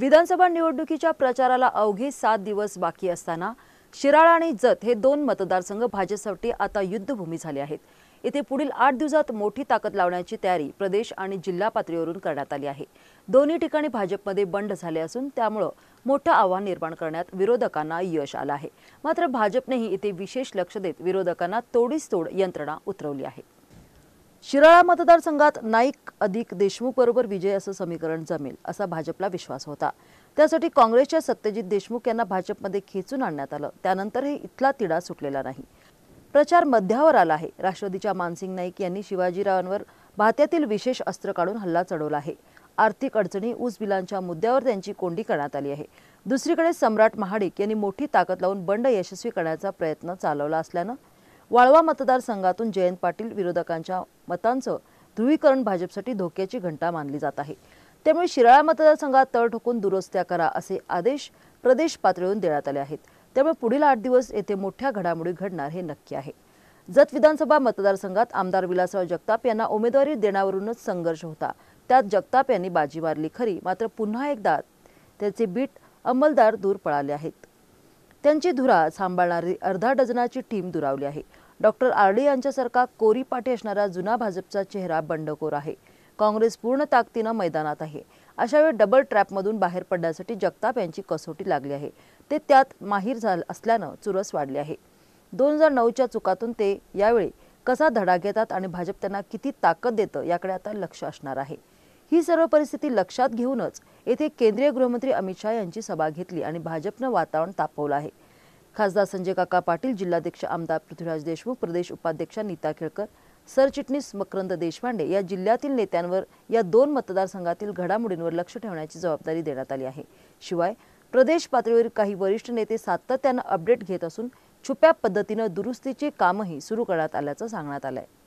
विधानसभा निवडणुकीच्या प्रचाराला अवघे सात दिवस बाकी असताना शिराळा आणि जत हे दोन मतदारसंघ भाजपसाठी आता युद्धभूमी झाले आहेत येथे पुढील आठ दिवसात मोठी ताकद लावण्याची तयारी प्रदेश आणि जिल्हा पातळीवरून करण्यात आली आहे दोन्ही ठिकाणी भाजपमध्ये बंड झाले असून त्यामुळं मोठं आव्हान निर्माण करण्यात विरोधकांना यश आलं आहे मात्र भाजपनेही इथे विशेष लक्ष देत विरोधकांना तोडीस तोड यंत्रणा उतरवली आहे शिराळा मतदारसंघात नाईक अधिक देशमुख बरोबर विजय असं समीकरण जमेल असा भाजपला विश्वास होता त्यासाठी काँग्रेसच्या सत्यजित देशमुख यांना भाजपमध्ये खेचून आणण्यात आलं त्यानंतरही इथला तिडा सुटलेला नाही प्रचार मध्यावर आला आहे राष्ट्रवादीच्या मानसिंग नाईक यांनी शिवाजीरावांवर भात्यातील विशेष अस्त्र काढून हल्ला चढवला आहे आर्थिक अडचणी ऊस बिलांच्या मुद्द्यावर त्यांची कोंडी करण्यात आली आहे दुसरीकडे सम्राट महाडिक यांनी मोठी ताकद लावून बंड यशस्वी करण्याचा प्रयत्न चालवला असल्यानं वाळवा मतदारसंघातून जयंत पाटील विरोधकांच्या मतांचं ध्रुवीकरण भाजपसाठी धोक्याची घंटा मानली जात आहे त्यामुळे शिराळा मतदारसंघात तळ ठोकून दुरुस्त्या करा असे आदेश प्रदेश पातळीवरून देण्यात आले आहेत त्यामुळे पुढील आठ दिवस येथे मोठ्या घडामोडी घडणार हे नक्की आहे जत विधानसभा मतदारसंघात आमदार विलासराव जगताप यांना उमेदवारी देण्यावरूनच संघर्ष होता त्यात जगताप यांनी बाजी मारली खरी मात्र पुन्हा एकदा त्याचे बीट अंमलदार दूर पळाले आहेत त्यांची धुरा सांभाळणारी अर्धा डझनाची टीम दुरावली आहे डॉक्टर आर्डे यांच्यासारखा कोरी पाठी असणारा जुना भाजपचा चेहरा बंडखोर आहे काँग्रेस पूर्ण ताकदीनं मैदानात आहे अशा वेळी डबल ट्रॅपमधून बाहेर पडण्यासाठी जगताप यांची कसोटी लागली आहे ते त्यात माहीर झालं असल्यानं चुरस वाढली आहे दोन हजार नऊच्या चुकातून ते यावेळी कसा धडा घेतात आणि भाजप त्यांना किती ताकद देतं याकडे आता लक्ष असणार आहे ही सर्व परिस्थिती लक्षात घेऊनच येथे केंद्रीय गृहमंत्री अमित शहा यांची सभा घेतली आणि भाजपनं वातावरण तापवलं आहे खासदार संजय काका पाटील जिल्हाध्यक्ष आमदार पृथ्वीराज देशमुख प्रदेश उपाध्यक्ष नीता केळकर सरचिटणीस मकरंद देशपांडे या जिल्ह्यातील नेत्यांवर या दोन मतदारसंघातील घडामोडींवर लक्ष ठेवण्याची जबाबदारी देण्यात आली आहे शिवाय प्रदेश पातळीवर काही वरिष्ठ नेते सातत्यानं अपडेट घेत असून छुप्या पद्धतीनं दुरुस्तीचे कामही सुरू करण्यात आल्याचं सांगण्यात आलं आहे